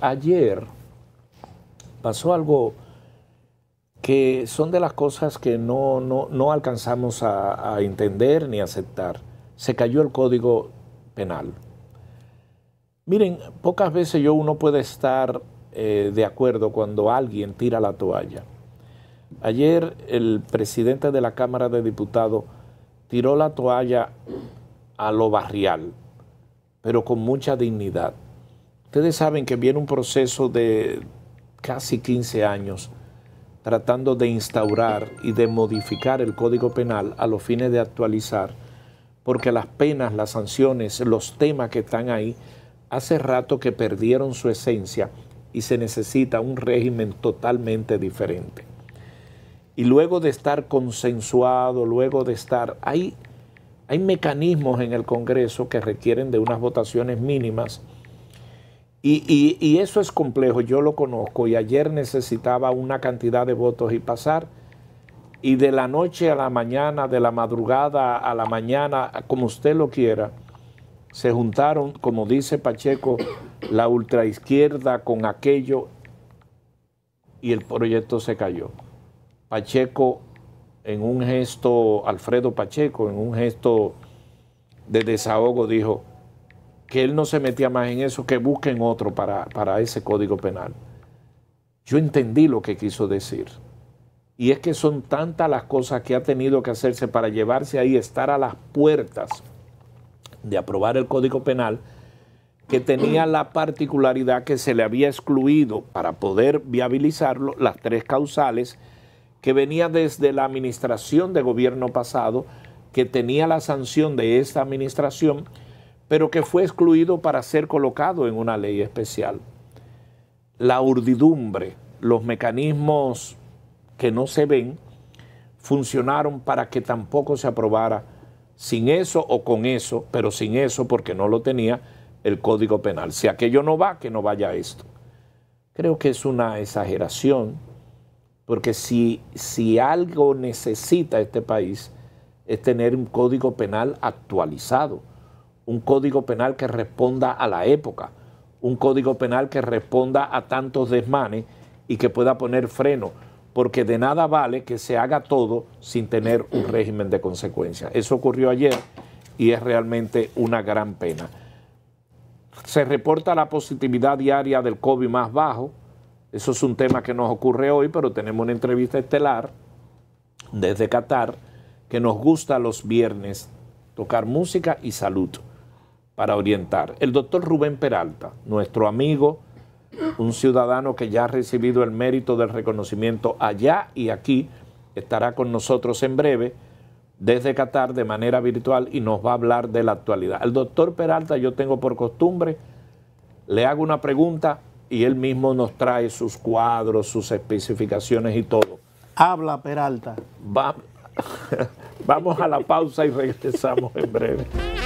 ayer pasó algo que son de las cosas que no, alcanzamos a, entender ni aceptar. Se cayó el código penal. Miren, pocas veces yo uno puede estar eh, de acuerdo cuando alguien tira la toalla. Ayer el presidente de la Cámara de Diputados tiró la toalla a lo barrial, pero con mucha dignidad. Ustedes saben que viene un proceso de casi 15 años tratando de instaurar y de modificar el Código Penal a los fines de actualizar, porque las penas, las sanciones, los temas que están ahí, hace rato que perdieron su esencia y se necesita un régimen totalmente diferente. Y luego de estar consensuado, luego de estar, hay, hay mecanismos en el Congreso que requieren de unas votaciones mínimas y, eso es complejo, yo lo conozco. Y ayer necesitaba una cantidad de votos y pasar. Y de la noche a la mañana, de la madrugada a la mañana, como usted lo quiera, se juntaron, como dice Pacheco, la ultraizquierda con aquello y el proyecto se cayó. Pacheco, en un gesto, Alfredo Pacheco, en un gesto de desahogo, dijo, que él no se metía más en eso, que busquen otro para, ese código penal. Yo entendí lo que quiso decir. Y es que son tantas las cosas que ha tenido que hacerse para llevarse ahí, estar a las puertas de aprobar el código penal, que tenía la particularidad que se le había excluido para poder viabilizarlo las tres causales que venía desde la administración de gobierno pasado, que tenía la sanción de esta administración pero que fue excluido para ser colocado en una ley especial. La urdidumbre, los mecanismos que no se ven, funcionaron para que tampoco se aprobara sin eso o con eso, pero sin eso porque no lo tenía el Código Penal. Si aquello no va, que no vaya esto. Creo que es una exageración, porque si, si algo necesita este país es tener un Código Penal actualizado un código penal que responda a la época, un código penal que responda a tantos desmanes y que pueda poner freno, porque de nada vale que se haga todo sin tener un régimen de consecuencias. Eso ocurrió ayer y es realmente una gran pena. Se reporta la positividad diaria del COVID más bajo. Eso es un tema que nos ocurre hoy, pero tenemos una entrevista estelar desde Qatar que nos gusta los viernes tocar música y salud para orientar. El doctor Rubén Peralta, nuestro amigo, un ciudadano que ya ha recibido el mérito del reconocimiento allá y aquí, estará con nosotros en breve desde Qatar de manera virtual y nos va a hablar de la actualidad. el doctor Peralta yo tengo por costumbre, le hago una pregunta y él mismo nos trae sus cuadros, sus especificaciones y todo. Habla Peralta. vamos a la pausa y regresamos en breve.